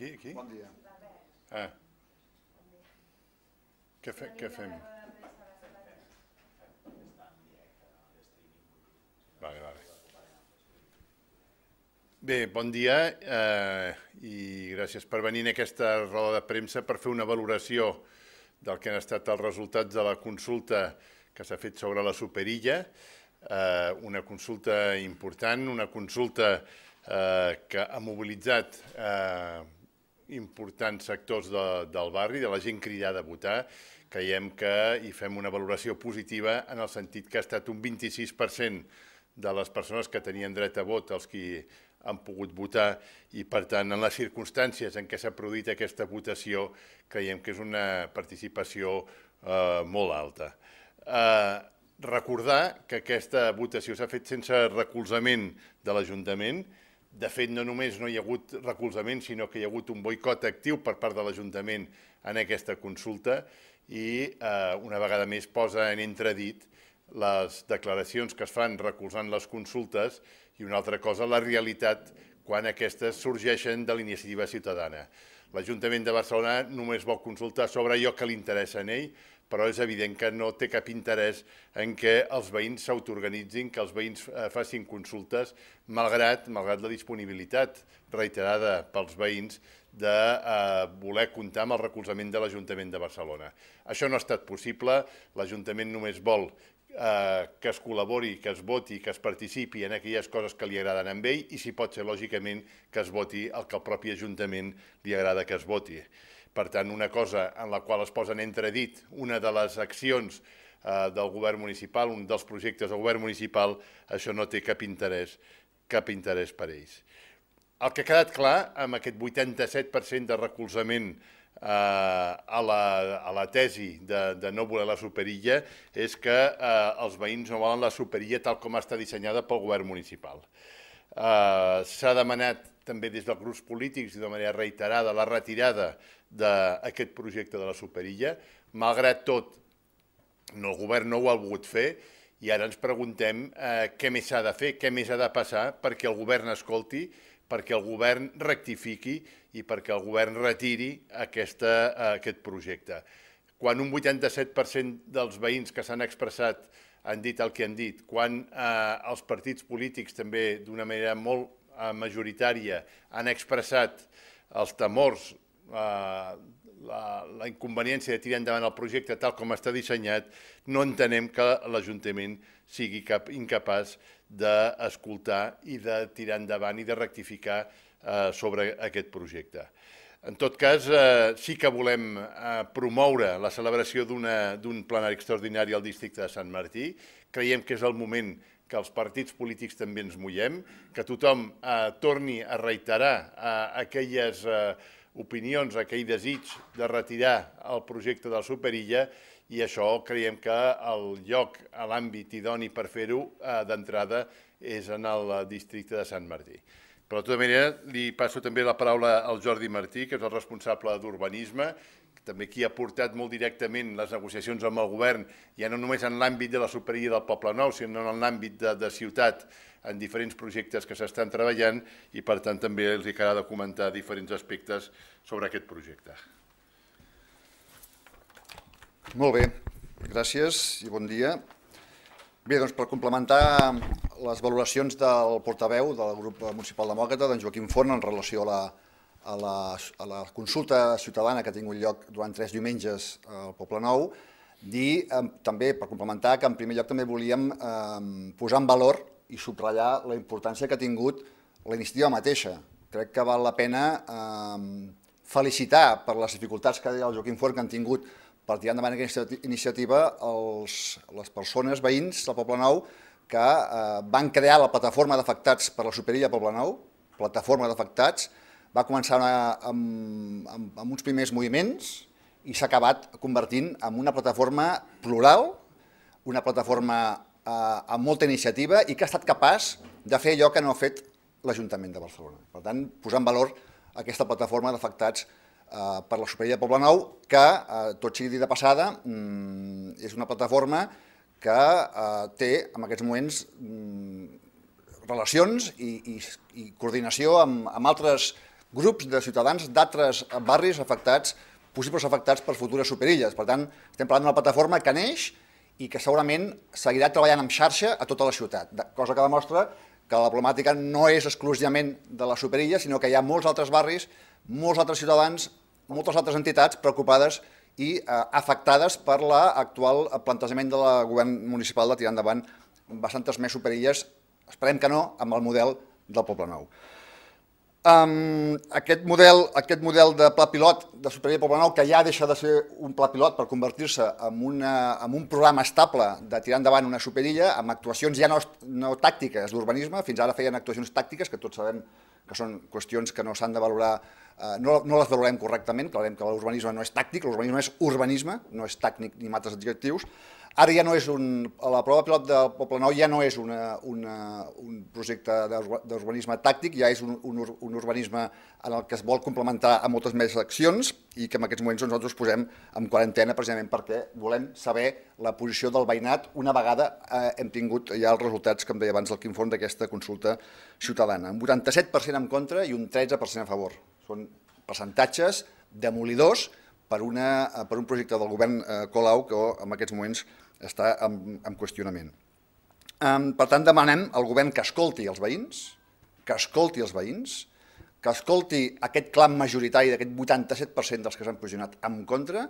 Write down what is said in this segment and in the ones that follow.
Aquí, aquí? Bon dia. Ah. Què, fe, què fem? Vale, vale. Bé, bon dia eh, i gràcies per venir a aquesta roda de premsa per fer una valoració del que han estat els resultats de la consulta que s'ha fet sobre la superilla, eh, una consulta important, una consulta eh, que ha mobilitzat eh, importants sectors de, del barri, de la gent cridada a votar, creiem que hi fem una valoració positiva en el sentit que ha estat un 26% de les persones que tenien dret a vot, els qui han pogut votar, i per tant, en les circumstàncies en què s'ha produït aquesta votació, creiem que és una participació eh, molt alta. Eh, recordar que aquesta votació s'ha fet sense recolzament de l'Ajuntament, de fet, no només no hi ha hagut recolzament, sinó que hi ha hagut un boicot actiu per part de l'Ajuntament en aquesta consulta i eh, una vegada més posa en entredit les declaracions que es fan recolzant les consultes i una altra cosa, la realitat quan aquestes sorgeixen de l'iniciativa ciutadana. L'Ajuntament de Barcelona només vol consultar sobre allò que li interessa a ell, però és evident que no té cap interès en que els veïns s'autoorganitzin, que els veïns eh, facin consultes, malgrat, malgrat la disponibilitat reiterada pels veïns de eh, voler comptar amb el recolzament de l'Ajuntament de Barcelona. Això no ha estat possible, l'Ajuntament només vol eh, que es col·labori, que es voti, que es participi en aquelles coses que li agraden a ell i, si pot ser, lògicament, que es voti el que el propi Ajuntament li agrada que es voti. Per tant, una cosa en la qual es posa en entredit una de les accions eh, del govern municipal, un dels projectes del govern municipal, això no té cap interès, cap interès per ells. El que ha quedat clar amb aquest 87% de recolzament eh, a, la, a la tesi de, de no voler la superilla és que eh, els veïns no volen la superilla tal com està dissenyada pel govern municipal. Eh, S'ha demanat també des dels grups polítics i de manera reiterada la retirada d'aquest projecte de la superilla. Malgrat tot, no, el govern no ho ha volgut fer i ara ens preguntem eh, què més s'ha de fer, què més ha de passar perquè el govern escolti perquè el govern rectifiqui i perquè el govern retiri aquesta, eh, aquest projecte. Quan un 87% dels veïns que s'han expressat han dit el que han dit, quan eh, els partits polítics també d'una manera molt eh, majoritària han expressat els temors eh, la, la inconveniència de tirar endavant el projecte tal com està dissenyat, no entenem que l'Ajuntament sigui cap, incapaç d'escoltar i de tirar endavant i de rectificar eh, sobre aquest projecte. En tot cas, eh, sí que volem eh, promoure la celebració d'un plenari extraordinari al districte de Sant Martí. Creiem que és el moment que els partits polítics també ens mullem, que tothom eh, torni a reiterar eh, aquelles eh, opinions, aquell desig de retirar el projecte del Superilla i això creiem que el lloc, l'àmbit idoni per fer-ho eh, d'entrada és en el districte de Sant Martí. Però de tota manera li passo també la paraula al Jordi Martí, que és el responsable d'Urbanisme també qui ha portat molt directament les negociacions amb el govern, ja no només en l'àmbit de la superia del Poble Nou, sinó en l'àmbit de, de ciutat, en diferents projectes que s'estan treballant i, per tant, també els hi quedarà de comentar diferents aspectes sobre aquest projecte. Molt bé, gràcies i bon dia. Bé, doncs per complementar les valoracions del portaveu del grup municipal demòcrata, d'en Joaquim Forn, en relació a la a la, a la consulta ciutadana que ha tingut lloc durant tres diumenges al Poble Nou, dir eh, també, per complementar, que en primer lloc també volíem eh, posar en valor i subratllar la importància que ha tingut la iniciativa mateixa. Crec que val la pena eh, felicitar per les dificultats que el Joaquim Forn que han tingut per tirar endavant aquesta iniciativa els, les persones, veïns del Poble Nou, que eh, van crear la plataforma d'afectats per la superilla Poble Nou, plataforma d'afectats, va començar una, amb, amb, amb uns primers moviments i s'ha acabat convertint en una plataforma plural, una plataforma eh, amb molta iniciativa i que ha estat capaç de fer allò que no ha fet l'Ajuntament de Barcelona. Per tant, posar en valor aquesta plataforma d'afectats eh, per la Superior de Poblenou, que, eh, tot sigui dit de passada, mm, és una plataforma que eh, té en aquests moments mm, relacions i, i, i coordinació amb, amb altres grups de ciutadans d'altres barris afectats, possibles afectats per futures superilles. Per tant, estem parlant d'una plataforma que neix i que segurament seguirà treballant en xarxa a tota la ciutat, cosa que demostra que la problemàtica no és exclusivament de la superilla, sinó que hi ha molts altres barris, molts altres ciutadans, moltes altres entitats preocupades i eh, afectades per l'actual plantejament del govern municipal de tirar endavant bastantes més superilles, esperem que no, amb el model del Poble Nou. Um, aquest, model, aquest model de pla pilot de Supervia de Poblenou, que ja deixa de ser un pla pilot per convertir-se en, una, en un programa estable de tirar endavant una superilla, amb actuacions ja no, no tàctiques d'urbanisme, fins ara feien actuacions tàctiques, que tots sabem que són qüestions que no s'han de valorar, eh, no, no les valorem correctament, clarament que l'urbanisme no és tàctic, l'urbanisme és urbanisme, no és tàctic ni altres adjectius. Ara ja no és un, la prova pilot del Poble Nou ja no és una, una, un projecte d'urbanisme tàctic, ja és un, un, un urbanisme en el que es vol complementar a moltes més accions, i que en aquests moments doncs, nosaltres posem en quarantena precisament perquè volem saber la posició del veïnat una vegada eh, hem tingut ja els resultats, que em deia abans el Quim Font, d'aquesta consulta ciutadana. Un 87% en contra i un 13% a favor. Són percentatges demolidors per, una, eh, per un projecte del govern eh, Colau que en aquests moments està en, en qüestionament. Um, per tant, demanem al govern que escolti els veïns, que escolti els veïns, que escolti aquest clam majoritari d'aquest 87% dels que s'han posicionat en contra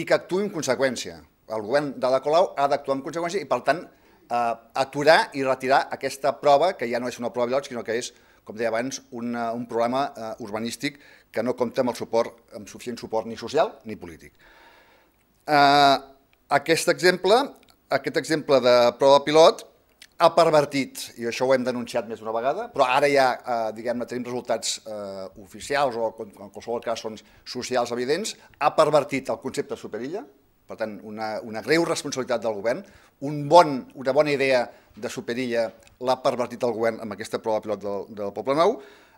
i que actuï en conseqüència. El govern de la Colau ha d'actuar en conseqüència i, per tant, eh, aturar i retirar aquesta prova, que ja no és una prova biològica, sinó que és, com deia abans, una, un eh, problema eh, urbanístic que no compta amb el suport, amb suficient suport ni social ni polític. Eh, aquest exemple, aquest exemple de prova pilot ha pervertit, i això ho hem denunciat més d'una vegada, però ara ja, eh, diguem-ne, tenim resultats eh, oficials o en qualsevol cas són socials evidents, ha pervertit el concepte de superilla, per tant, una, una greu responsabilitat del govern, un bon, una bona idea de superilla l'ha pervertit el govern amb aquesta prova pilot del, del Poble Nou.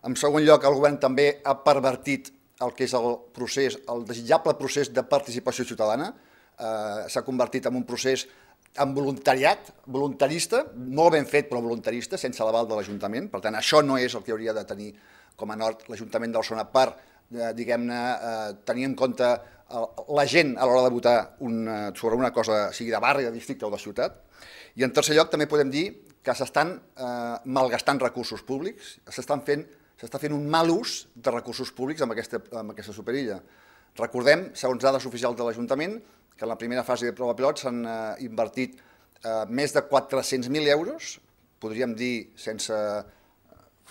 En segon lloc, el govern també ha pervertit el que és el procés, el desitjable procés de participació ciutadana, eh, s'ha convertit en un procés amb voluntariat, voluntarista, molt ben fet però voluntarista, sense l'aval de l'Ajuntament, per tant això no és el que hauria de tenir com a nord l'Ajuntament de Barcelona per, eh, diguem-ne, eh, tenir en compte eh, la gent a l'hora de votar una, eh, sobre una cosa, sigui de barri, de districte o de ciutat. I en tercer lloc també podem dir que s'estan eh, malgastant recursos públics, s'estan fent s'està fent un mal ús de recursos públics amb aquesta, amb aquesta superilla. Recordem, segons dades oficials de l'Ajuntament, que en la primera fase de prova pilot s'han eh, invertit eh, més de 400.000 euros, podríem dir, sense eh,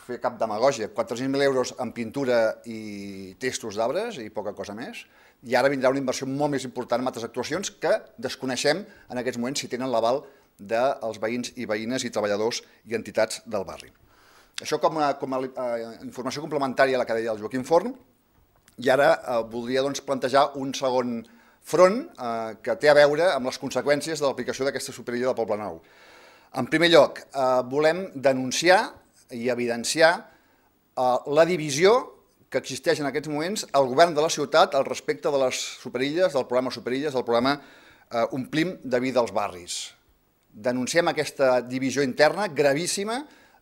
fer cap demagògia, 400.000 euros en pintura i textos d'arbres i poca cosa més, i ara vindrà una inversió molt més important en altres actuacions que desconeixem en aquests moments si tenen l'aval dels veïns i veïnes i treballadors i entitats del barri. Això com a, com a eh, informació complementària a la que deia el Joaquim Forn, i ara eh, voldria doncs, plantejar un segon, tema, front eh, que té a veure amb les conseqüències de l'aplicació d'aquesta superilla del Poble Nou. En primer lloc, eh, volem denunciar i evidenciar eh, la divisió que existeix en aquests moments al govern de la ciutat al respecte de les superilles, del programa Superilles, del programa eh, Omplim de vida als barris. Denunciem aquesta divisió interna gravíssima.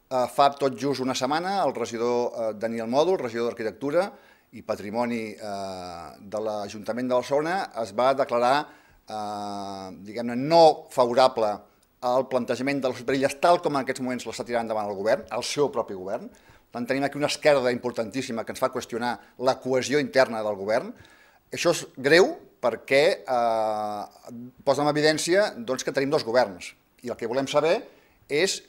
Eh, fa tot just una setmana el regidor eh, Daniel Mòdol, regidor d'Arquitectura, i patrimoni eh, de l'Ajuntament de Barcelona es va declarar eh, diguem-ne no favorable al plantejament de les superilles tal com en aquests moments l'està tirant davant el govern, el seu propi govern. tant, tenim aquí una esquerda importantíssima que ens fa qüestionar la cohesió interna del govern. Això és greu perquè eh, posa en evidència doncs, que tenim dos governs i el que volem saber és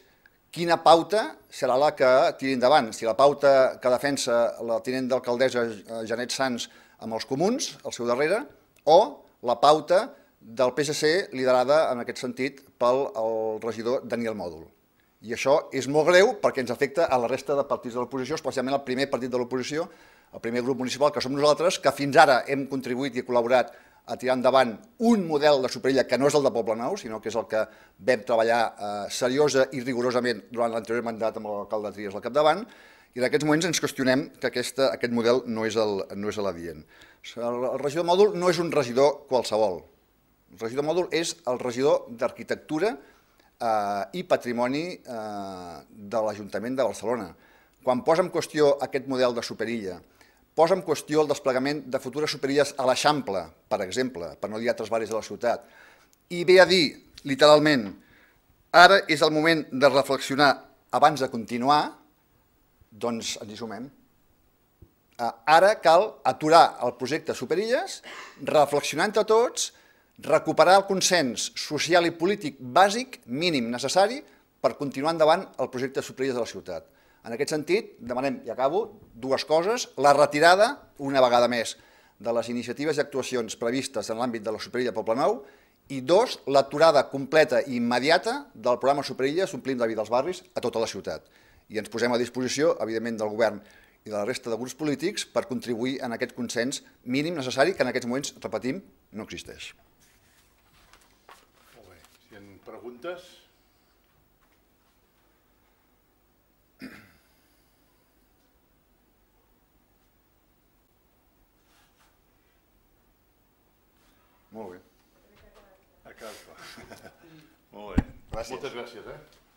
quina pauta serà la que tiri endavant. Si la pauta que defensa la tinent d'alcaldessa eh, Janet Sanz amb els comuns, al seu darrere, o la pauta del PSC liderada en aquest sentit pel el regidor Daniel Mòdul. I això és molt greu perquè ens afecta a la resta de partits de l'oposició, especialment al primer partit de l'oposició, el primer grup municipal que som nosaltres, que fins ara hem contribuït i col·laborat a tirar endavant un model de Superilla que no és el de Poblenou, sinó que és el que vam treballar eh, seriosa i rigorosament durant l'anterior mandat amb l'alcalde Trias al capdavant, i en aquests moments ens qüestionem que aquesta, aquest model no és el, No és el, el regidor mòdul no és un regidor qualsevol. El regidor mòdul és el regidor d'arquitectura eh, i patrimoni eh, de l'Ajuntament de Barcelona. Quan posa en qüestió aquest model de Superilla, posa en qüestió el desplegament de futures superilles a l'Eixample, per exemple, per no dir altres barris de la ciutat, i ve a dir, literalment, ara és el moment de reflexionar abans de continuar, doncs ens hi sumem. Eh, ara cal aturar el projecte Superilles, reflexionar entre tots, recuperar el consens social i polític bàsic mínim necessari per continuar endavant el projecte Superilles de la ciutat. En aquest sentit, demanem, i acabo, dues coses. La retirada, una vegada més, de les iniciatives i actuacions previstes en l'àmbit de la Superilla Poble Nou i dos, l'aturada completa i immediata del programa Superilla S'omplim la vida als barris a tota la ciutat. I ens posem a disposició, evidentment, del govern i de la resta de grups polítics per contribuir en aquest consens mínim necessari que en aquests moments, repetim, no existeix. Molt bé. Si ha preguntes... Molt bé. A casa. Molt bé. Gràcies. Moltes gràcies, eh?